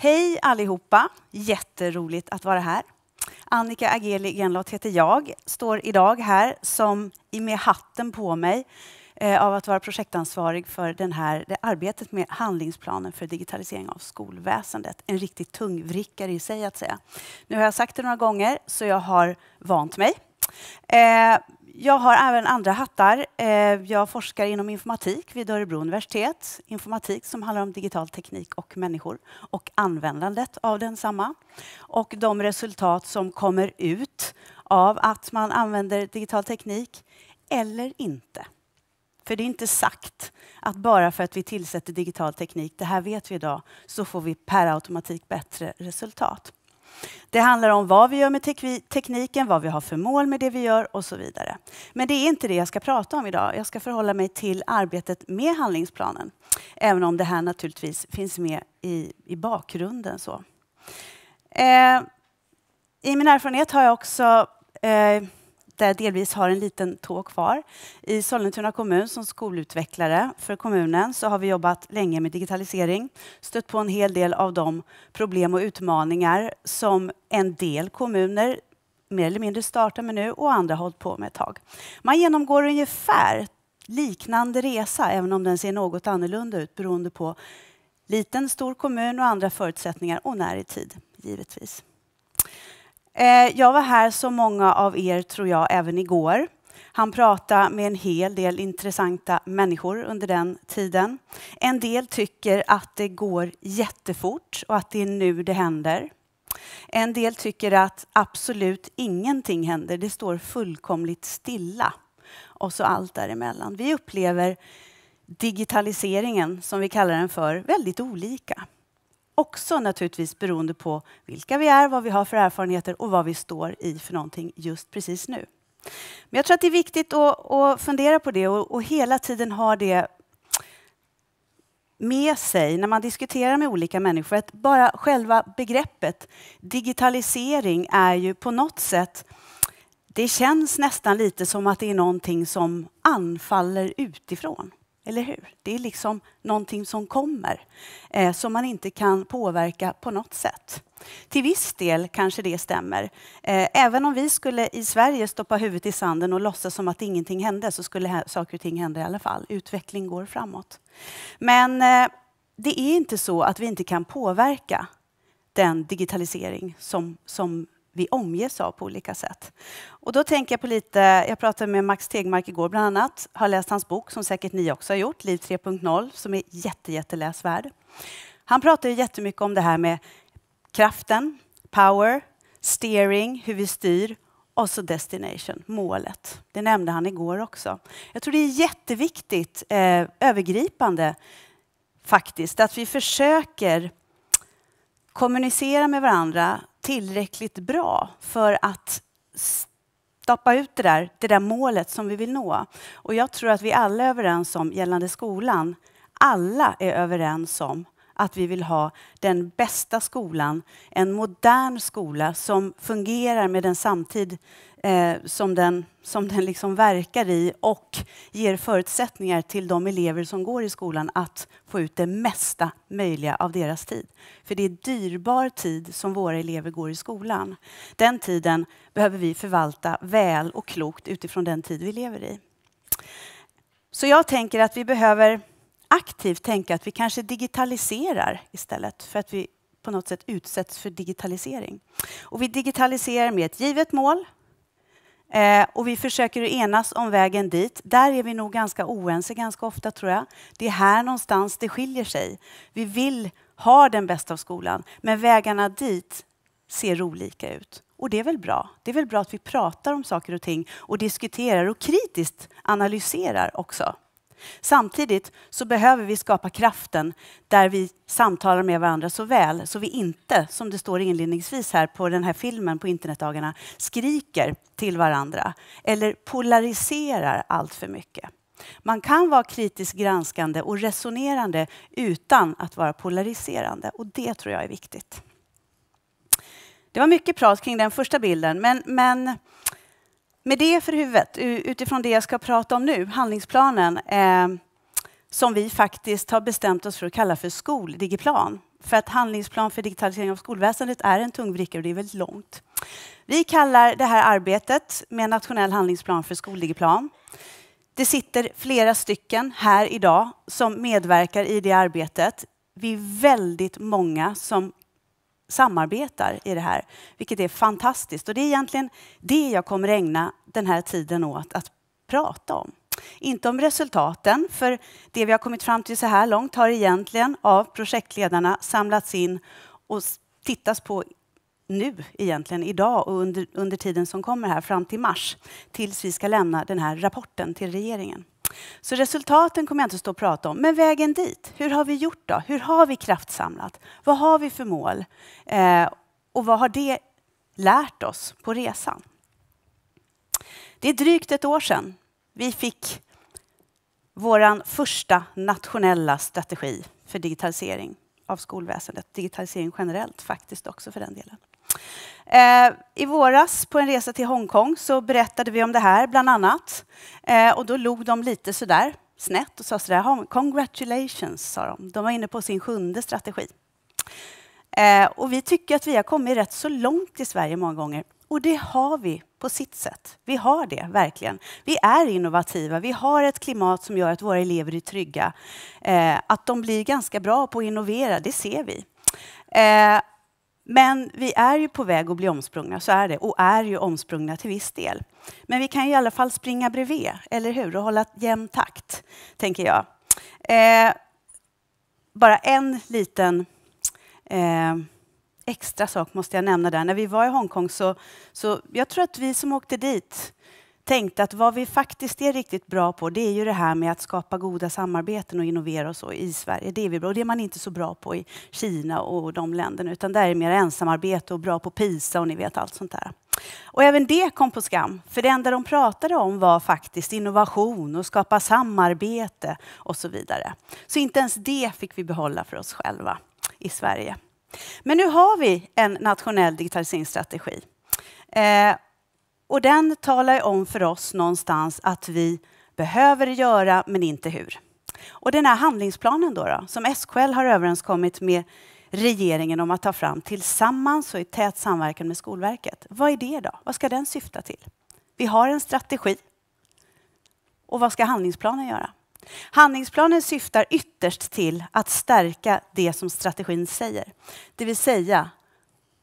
Hej allihopa! Jätteroligt att vara här. Annika Ageli Genlott heter jag. Står idag här som med hatten på mig eh, av att vara projektansvarig för den här, det arbetet med handlingsplanen för digitalisering av skolväsendet. En riktig tungvrickare i sig att säga. Nu har jag sagt det några gånger så jag har vant mig. Eh, jag har även andra hattar. Eh, jag forskar inom informatik vid Örebro universitet. Informatik som handlar om digital teknik och människor och användandet av densamma. Och de resultat som kommer ut av att man använder digital teknik eller inte. För det är inte sagt att bara för att vi tillsätter digital teknik, det här vet vi idag, så får vi per automatik bättre resultat. Det handlar om vad vi gör med tekniken, vad vi har för mål med det vi gör och så vidare. Men det är inte det jag ska prata om idag. Jag ska förhålla mig till arbetet med handlingsplanen. Även om det här naturligtvis finns med i, i bakgrunden. Så. Eh, I min erfarenhet har jag också eh, där jag delvis har en liten tå kvar. I Sollentuna kommun som skolutvecklare för kommunen så har vi jobbat länge med digitalisering, stött på en hel del av de problem och utmaningar som en del kommuner mer eller mindre startar med nu och andra har hållit på med ett tag. Man genomgår ungefär liknande resa, även om den ser något annorlunda ut beroende på liten, stor kommun och andra förutsättningar och när i tid, givetvis. Eh, jag var här som många av er, tror jag, även igår. Han pratade med en hel del intressanta människor under den tiden. En del tycker att det går jättefort och att det är nu det händer. En del tycker att absolut ingenting händer, det står fullkomligt stilla. Och så allt däremellan. Vi upplever digitaliseringen, som vi kallar den för, väldigt olika också naturligtvis beroende på vilka vi är, vad vi har för erfarenheter och vad vi står i för någonting just precis nu. Men jag tror att det är viktigt att, att fundera på det och, och hela tiden ha det med sig när man diskuterar med olika människor. Att bara själva begreppet digitalisering är ju på något sätt det känns nästan lite som att det är någonting som anfaller utifrån. Eller hur? Det är liksom någonting som kommer eh, som man inte kan påverka på något sätt. Till viss del kanske det stämmer. Eh, även om vi skulle i Sverige stoppa huvudet i sanden och låtsas som att ingenting hände så skulle saker och ting hända i alla fall. Utveckling går framåt. Men eh, det är inte så att vi inte kan påverka den digitalisering som, som vi omges av på olika sätt. Och då tänker jag på lite, jag pratade med Max Tegmark igår bland annat, har läst hans bok som säkert ni också har gjort, Liv 3.0, som är jätte, jätteläsvärd. Han pratar ju jättemycket om det här med kraften, power, steering, hur vi styr och så destination, målet. Det nämnde han igår också. Jag tror det är jätteviktigt, eh, övergripande faktiskt, att vi försöker kommunicera med varandra tillräckligt bra för att stoppa ut det där, det där målet som vi vill nå. Och jag tror att vi alla är överens om, gällande skolan, alla är överens om att vi vill ha den bästa skolan, en modern skola som fungerar med den samtid eh, som den, som den liksom verkar i och ger förutsättningar till de elever som går i skolan att få ut det mesta möjliga av deras tid. För det är dyrbar tid som våra elever går i skolan. Den tiden behöver vi förvalta väl och klokt utifrån den tid vi lever i. Så jag tänker att vi behöver aktivt tänka att vi kanske digitaliserar istället för att vi på något sätt utsätts för digitalisering. Och vi digitaliserar med ett givet mål, Eh, och vi försöker enas om vägen dit. Där är vi nog ganska oense ganska ofta, tror jag. Det är här någonstans det skiljer sig. Vi vill ha den bästa av skolan, men vägarna dit ser olika ut. Och det är väl bra? Det är väl bra att vi pratar om saker och ting och diskuterar och kritiskt analyserar också. Samtidigt så behöver vi skapa kraften där vi samtalar med varandra så väl så vi inte, som det står inledningsvis här på den här filmen på internetdagarna, skriker till varandra eller polariserar allt för mycket. Man kan vara kritiskt granskande och resonerande utan att vara polariserande och det tror jag är viktigt. Det var mycket prat kring den första bilden men, men med det för huvudet, utifrån det jag ska prata om nu, handlingsplanen, eh, som vi faktiskt har bestämt oss för att kalla för skoldigiplan. För att handlingsplan för digitalisering av skolväsendet är en tung bricka och det är väldigt långt. Vi kallar det här arbetet med nationell handlingsplan för skoldigiplan. Det sitter flera stycken här idag som medverkar i det arbetet. Vi är väldigt många som samarbetar i det här, vilket är fantastiskt. Och det är egentligen det jag kommer ägna den här tiden åt att prata om. Inte om resultaten, för det vi har kommit fram till så här långt har egentligen av projektledarna samlats in och tittas på nu egentligen, idag och under, under tiden som kommer här fram till mars, tills vi ska lämna den här rapporten till regeringen. Så resultaten kommer jag inte stå och prata om, men vägen dit. Hur har vi gjort då? Hur har vi kraftsamlat? Vad har vi för mål? Eh, och vad har det lärt oss på resan? Det är drygt ett år sedan vi fick vår första nationella strategi för digitalisering av skolväsendet. Digitalisering generellt faktiskt också för den delen. Eh, I våras på en resa till Hongkong så berättade vi om det här bland annat. Eh, och då log de lite sådär snett och sa sådär, congratulations, sa de. De var inne på sin sjunde strategi. Eh, och vi tycker att vi har kommit rätt så långt i Sverige många gånger. Och det har vi på sitt sätt. Vi har det, verkligen. Vi är innovativa. Vi har ett klimat som gör att våra elever är trygga. Eh, att de blir ganska bra på att innovera, det ser vi. Eh, men vi är ju på väg att bli omsprungna, så är det, och är ju omsprungna till viss del. Men vi kan i alla fall springa bredvid, eller hur? Och hålla jämn takt, tänker jag. Eh, bara en liten eh, extra sak måste jag nämna där. När vi var i Hongkong så, så jag tror att vi som åkte dit tänkte att vad vi faktiskt är riktigt bra på det är ju det här med att skapa goda samarbeten och innovera och så i Sverige. Det är vi bra och det är man inte så bra på i Kina och de länderna utan där är det mer ensamarbete och bra på PISA och ni vet allt sånt där. Och även det kom på skam, för det enda de pratade om var faktiskt innovation och skapa samarbete och så vidare. Så inte ens det fick vi behålla för oss själva i Sverige. Men nu har vi en nationell digitaliseringsstrategi. Eh, och den talar om för oss någonstans att vi behöver göra men inte hur. Och den här handlingsplanen då, då som SKL har överenskommit med regeringen om att ta fram tillsammans och i tät samverkan med Skolverket. Vad är det då? Vad ska den syfta till? Vi har en strategi. Och vad ska handlingsplanen göra? Handlingsplanen syftar ytterst till att stärka det som strategin säger, det vill säga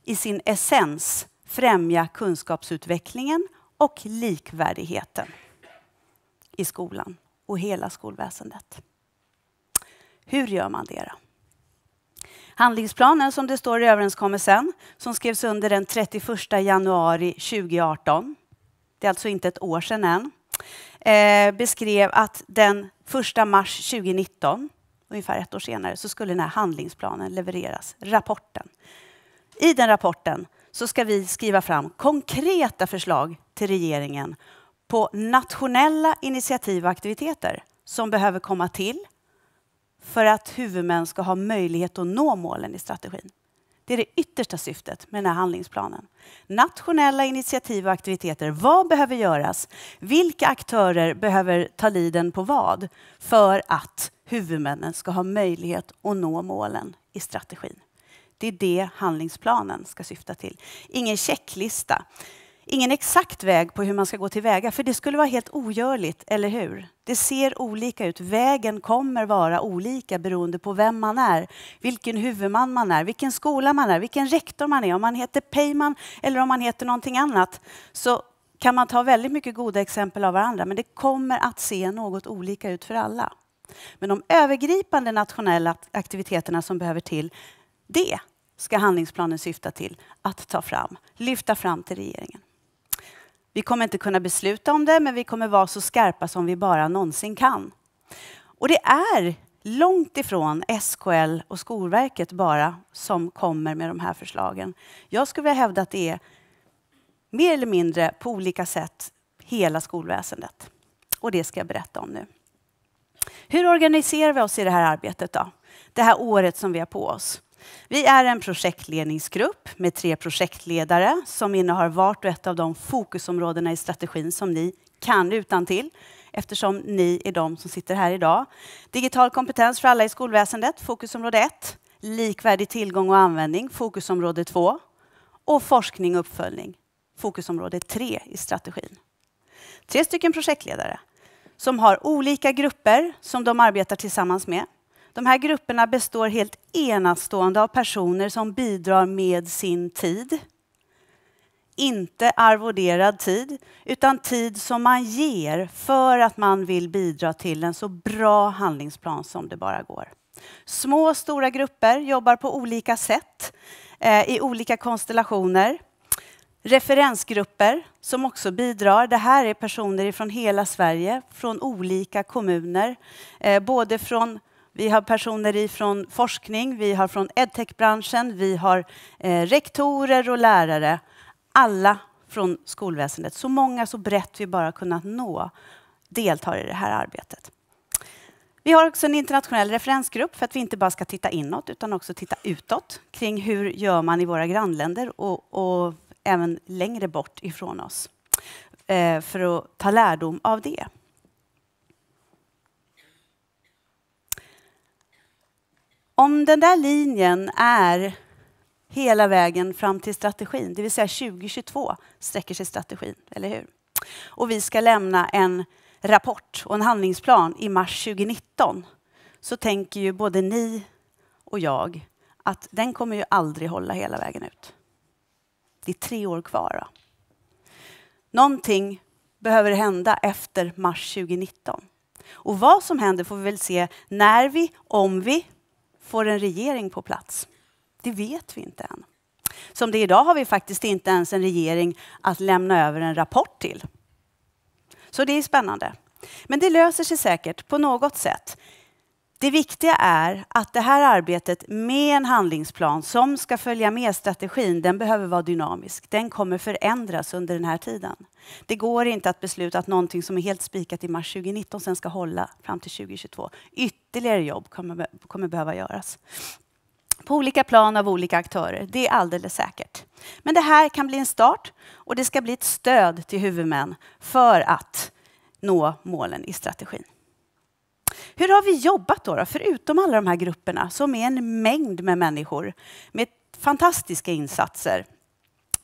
i sin essens främja kunskapsutvecklingen och likvärdigheten i skolan och hela skolväsendet. Hur gör man det då? Handlingsplanen som det står i överenskommelsen som skrevs under den 31 januari 2018, det är alltså inte ett år sedan än, eh, beskrev att den 1 mars 2019, ungefär ett år senare, så skulle den här handlingsplanen levereras, rapporten. I den rapporten så ska vi skriva fram konkreta förslag till regeringen på nationella initiativ och aktiviteter som behöver komma till för att huvudmän ska ha möjlighet att nå målen i strategin. Det är det yttersta syftet med den här handlingsplanen. Nationella initiativ och aktiviteter. Vad behöver göras? Vilka aktörer behöver ta liden på vad för att huvudmännen ska ha möjlighet att nå målen i strategin? Det är det handlingsplanen ska syfta till. Ingen checklista. Ingen exakt väg på hur man ska gå tillväga, för det skulle vara helt ogörligt, eller hur? Det ser olika ut. Vägen kommer vara olika beroende på vem man är, vilken huvudman man är, vilken skola man är, vilken rektor man är, om man heter Peyman eller om man heter någonting annat. Så kan man ta väldigt mycket goda exempel av varandra, men det kommer att se något olika ut för alla. Men de övergripande nationella aktiviteterna som behöver till, det ska handlingsplanen syfta till att ta fram, lyfta fram till regeringen. Vi kommer inte kunna besluta om det, men vi kommer vara så skarpa som vi bara någonsin kan. Och det är långt ifrån SKL och Skolverket bara som kommer med de här förslagen. Jag skulle vilja hävda att det är mer eller mindre på olika sätt hela skolväsendet. Och det ska jag berätta om nu. Hur organiserar vi oss i det här arbetet då? Det här året som vi har på oss. Vi är en projektledningsgrupp med tre projektledare som innehar vart och ett av de fokusområdena i strategin som ni kan utan till eftersom ni är de som sitter här idag. Digital kompetens för alla i skolväsendet, fokusområde 1. Likvärdig tillgång och användning, fokusområde 2. Och forskning och uppföljning, fokusområde 3 i strategin. Tre stycken projektledare som har olika grupper som de arbetar tillsammans med. De här grupperna består helt enastående av personer som bidrar med sin tid. Inte arvoderad tid, utan tid som man ger för att man vill bidra till en så bra handlingsplan som det bara går. Små och stora grupper jobbar på olika sätt, eh, i olika konstellationer. Referensgrupper som också bidrar. Det här är personer från hela Sverige, från olika kommuner, eh, både från vi har personer ifrån forskning, vi har från edtech-branschen, vi har eh, rektorer och lärare. Alla från skolväsendet. Så många, så brett vi bara kunnat nå deltar i det här arbetet. Vi har också en internationell referensgrupp för att vi inte bara ska titta inåt utan också titta utåt kring hur gör man i våra grannländer och, och även längre bort ifrån oss eh, för att ta lärdom av det. Om den där linjen är hela vägen fram till strategin, det vill säga 2022 sträcker sig strategin, eller hur? Och vi ska lämna en rapport och en handlingsplan i mars 2019 så tänker ju både ni och jag att den kommer ju aldrig hålla hela vägen ut. Det är tre år kvar. Då. Någonting behöver hända efter mars 2019. Och vad som händer får vi väl se när vi, om vi får en regering på plats? Det vet vi inte än. Som det är idag har vi faktiskt inte ens en regering att lämna över en rapport till. Så det är spännande. Men det löser sig säkert på något sätt. Det viktiga är att det här arbetet med en handlingsplan som ska följa med strategin, den behöver vara dynamisk. Den kommer förändras under den här tiden. Det går inte att besluta att någonting som är helt spikat i mars 2019 sen ska hålla fram till 2022 ytterligare jobb kommer, kommer behöva göras. På olika plan av olika aktörer, det är alldeles säkert. Men det här kan bli en start och det ska bli ett stöd till huvudmän för att nå målen i strategin. Hur har vi jobbat då, då, förutom alla de här grupperna som är en mängd med människor med fantastiska insatser,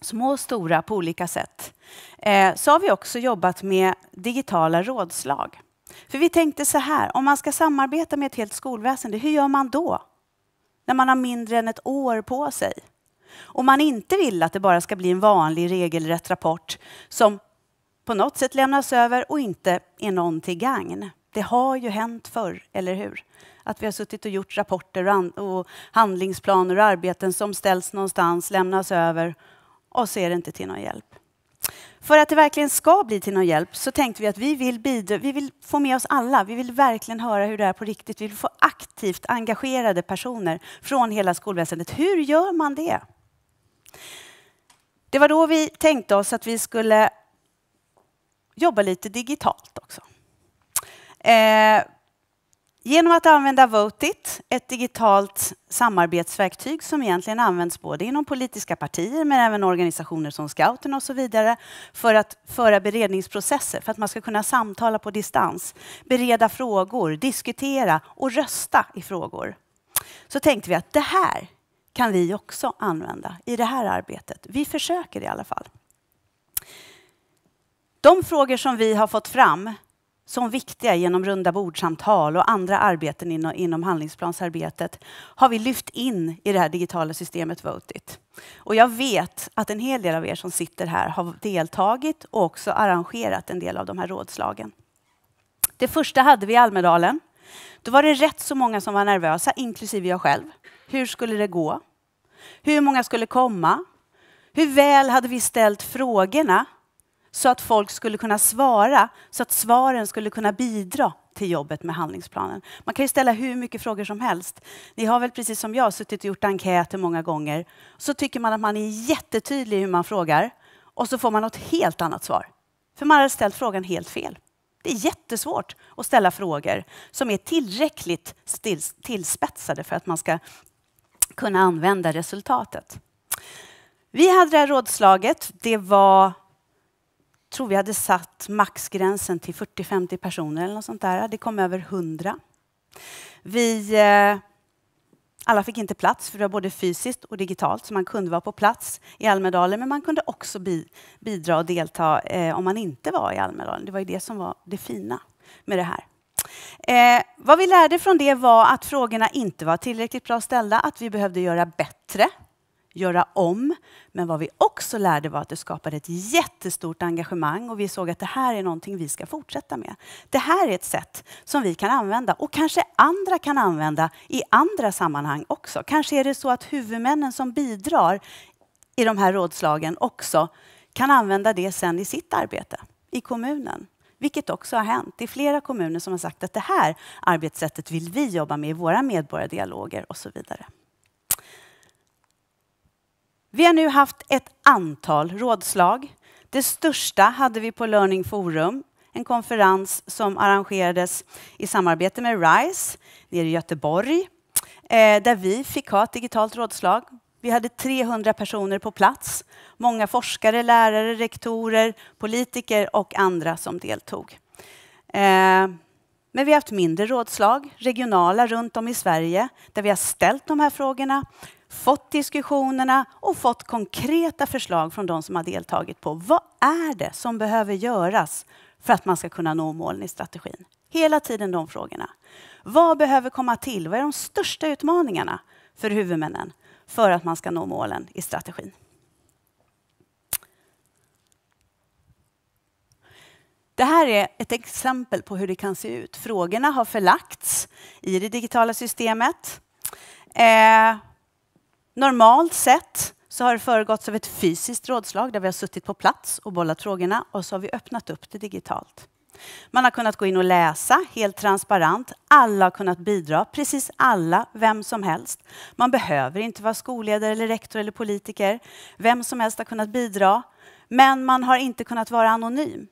små och stora på olika sätt, eh, så har vi också jobbat med digitala rådslag. För vi tänkte så här, om man ska samarbeta med ett helt skolväsende, hur gör man då? När man har mindre än ett år på sig. Om man inte vill att det bara ska bli en vanlig regelrätt rapport som på något sätt lämnas över och inte är någon till gagn. Det har ju hänt förr, eller hur? Att vi har suttit och gjort rapporter och handlingsplaner och arbeten som ställs någonstans, lämnas över och så är det inte till någon hjälp. För att det verkligen ska bli till någon hjälp så tänkte vi att vi vill, bidra, vi vill få med oss alla. Vi vill verkligen höra hur det är på riktigt. Vi vill få aktivt engagerade personer från hela skolväsendet. Hur gör man det? Det var då vi tänkte oss att vi skulle jobba lite digitalt också. Eh, Genom att använda Votit, ett digitalt samarbetsverktyg som egentligen används både inom politiska partier men även organisationer som Scouterna och så vidare för att föra beredningsprocesser, för att man ska kunna samtala på distans, bereda frågor, diskutera och rösta i frågor. Så tänkte vi att det här kan vi också använda i det här arbetet. Vi försöker i alla fall. De frågor som vi har fått fram som viktiga genom runda bordsamtal och andra arbeten inom, inom handlingsplansarbetet har vi lyft in i det här digitala systemet Votit. Och jag vet att en hel del av er som sitter här har deltagit och också arrangerat en del av de här rådslagen. Det första hade vi i Almedalen. Då var det rätt så många som var nervösa, inklusive jag själv. Hur skulle det gå? Hur många skulle komma? Hur väl hade vi ställt frågorna så att folk skulle kunna svara, så att svaren skulle kunna bidra till jobbet med handlingsplanen. Man kan ju ställa hur mycket frågor som helst. Ni har väl precis som jag suttit och gjort enkäter många gånger. Så tycker man att man är jättetydlig i hur man frågar och så får man något helt annat svar. För man har ställt frågan helt fel. Det är jättesvårt att ställa frågor som är tillräckligt tillspetsade för att man ska kunna använda resultatet. Vi hade det här rådslaget. Det var tror vi hade satt maxgränsen till 40-50 personer eller något sånt där. Det kom över 100. Vi, eh, alla fick inte plats, för det var både fysiskt och digitalt, så man kunde vara på plats i Almedalen, men man kunde också bidra och delta eh, om man inte var i Almedalen. Det var ju det som var det fina med det här. Eh, vad vi lärde från det var att frågorna inte var tillräckligt bra ställda, att vi behövde göra bättre göra om. Men vad vi också lärde var att det skapade ett jättestort engagemang och vi såg att det här är någonting vi ska fortsätta med. Det här är ett sätt som vi kan använda och kanske andra kan använda i andra sammanhang också. Kanske är det så att huvudmännen som bidrar i de här rådslagen också kan använda det sen i sitt arbete i kommunen. Vilket också har hänt. Det är flera kommuner som har sagt att det här arbetssättet vill vi jobba med i våra medborgardialoger och så vidare. Vi har nu haft ett antal rådslag. Det största hade vi på Learning Forum, en konferens som arrangerades i samarbete med RISE nere i Göteborg, eh, där vi fick ha ett digitalt rådslag. Vi hade 300 personer på plats, många forskare, lärare, rektorer, politiker och andra som deltog. Eh, men vi har haft mindre rådslag, regionala runt om i Sverige, där vi har ställt de här frågorna fått diskussionerna och fått konkreta förslag från de som har deltagit på vad är det som behöver göras för att man ska kunna nå målen i strategin. Hela tiden de frågorna. Vad behöver komma till? Vad är de största utmaningarna för huvudmännen för att man ska nå målen i strategin? Det här är ett exempel på hur det kan se ut. Frågorna har förlagts i det digitala systemet. Eh, Normalt sett så har det föregåtts av ett fysiskt rådslag där vi har suttit på plats och bollat frågorna och så har vi öppnat upp det digitalt. Man har kunnat gå in och läsa helt transparent. Alla har kunnat bidra, precis alla, vem som helst. Man behöver inte vara skolledare, eller rektor eller politiker. Vem som helst har kunnat bidra, men man har inte kunnat vara anonym.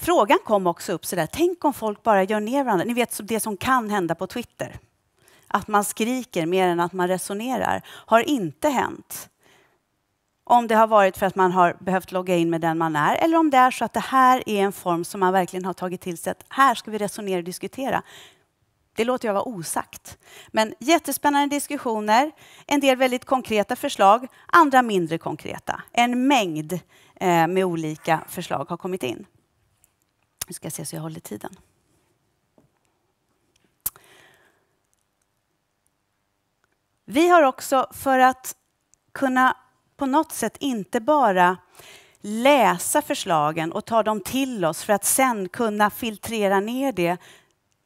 Frågan kom också upp så där, tänk om folk bara gör ner varandra. Ni vet det som kan hända på Twitter att man skriker mer än att man resonerar har inte hänt. Om det har varit för att man har behövt logga in med den man är eller om det är så att det här är en form som man verkligen har tagit till sig att här ska vi resonera och diskutera. Det låter jag vara osagt. Men jättespännande diskussioner, en del väldigt konkreta förslag, andra mindre konkreta. En mängd eh, med olika förslag har kommit in. Nu ska jag se så jag håller tiden. Vi har också, för att kunna på något sätt inte bara läsa förslagen och ta dem till oss för att sen kunna filtrera ner det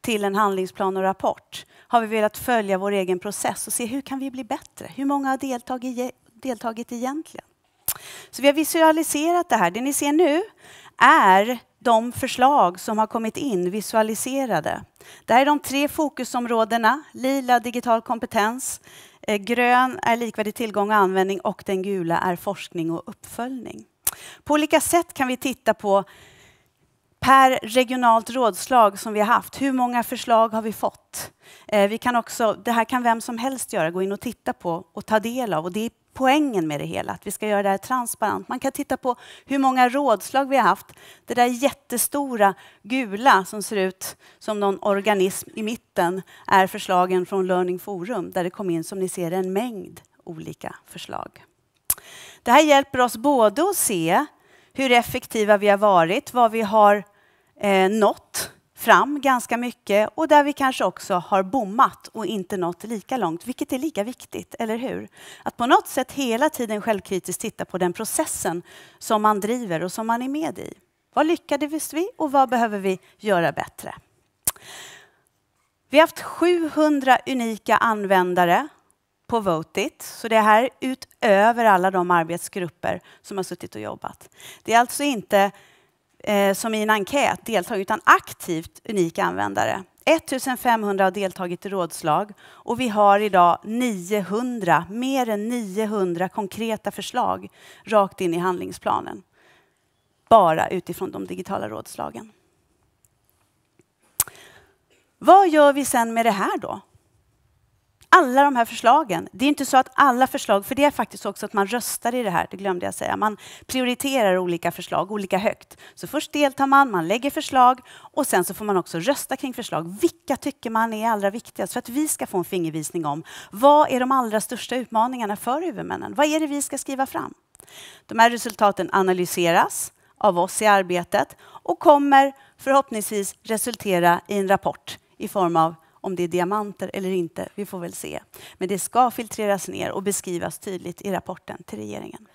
till en handlingsplan och rapport, har vi velat följa vår egen process och se hur kan vi bli bättre? Hur många har deltagit, deltagit egentligen? Så vi har visualiserat det här. Det ni ser nu är de förslag som har kommit in visualiserade. Det här är de tre fokusområdena, lila digital kompetens, eh, grön är likvärdig tillgång och användning och den gula är forskning och uppföljning. På olika sätt kan vi titta på per regionalt rådslag som vi har haft, hur många förslag har vi fått? Eh, vi kan också, det här kan vem som helst göra, gå in och titta på och ta del av. Och det är poängen med det hela, att vi ska göra det här transparent. Man kan titta på hur många rådslag vi har haft. Det där jättestora gula som ser ut som någon organism i mitten är förslagen från Learning Forum där det kom in, som ni ser, en mängd olika förslag. Det här hjälper oss både att se hur effektiva vi har varit, vad vi har eh, nått fram ganska mycket och där vi kanske också har bommat och inte nått lika långt, vilket är lika viktigt, eller hur? Att på något sätt hela tiden självkritiskt titta på den processen som man driver och som man är med i. Vad lyckades vi och vad behöver vi göra bättre? Vi har haft 700 unika användare på Votit, så det här utöver alla de arbetsgrupper som har suttit och jobbat. Det är alltså inte eh, som i en enkät deltagit, utan aktivt unika användare. 1500 har deltagit i rådslag och vi har idag 900, mer än 900 konkreta förslag rakt in i handlingsplanen. Bara utifrån de digitala rådslagen. Vad gör vi sen med det här då? alla de här förslagen. Det är inte så att alla förslag, för det är faktiskt också att man röstar i det här, det glömde jag säga. Man prioriterar olika förslag olika högt. Så först deltar man, man lägger förslag och sen så får man också rösta kring förslag. Vilka tycker man är allra viktigast? För att vi ska få en fingervisning om vad är de allra största utmaningarna för huvudmännen? Vad är det vi ska skriva fram? De här resultaten analyseras av oss i arbetet och kommer förhoppningsvis resultera i en rapport i form av om det är diamanter eller inte, vi får väl se. Men det ska filtreras ner och beskrivas tydligt i rapporten till regeringen.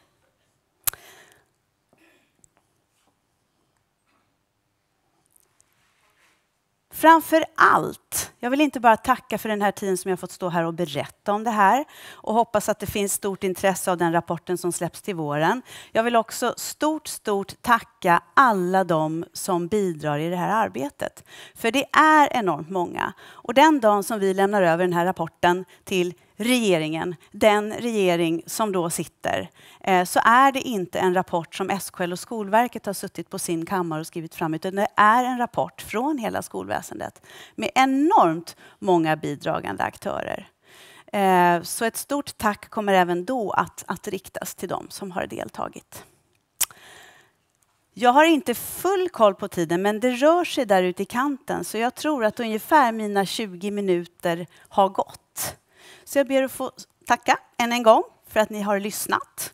Framför allt, jag vill inte bara tacka för den här tiden som jag fått stå här och berätta om det här och hoppas att det finns stort intresse av den rapporten som släpps till våren. Jag vill också stort, stort tacka alla de som bidrar i det här arbetet. För det är enormt många. Och den dagen som vi lämnar över den här rapporten till regeringen, den regering som då sitter, eh, så är det inte en rapport som SKL och Skolverket har suttit på sin kammare och skrivit fram, utan det är en rapport från hela skolväsendet med enormt många bidragande aktörer. Eh, så ett stort tack kommer även då att, att riktas till dem som har deltagit. Jag har inte full koll på tiden, men det rör sig där ute i kanten, så jag tror att ungefär mina 20 minuter har gått. Så jag ber att få tacka än en gång för att ni har lyssnat.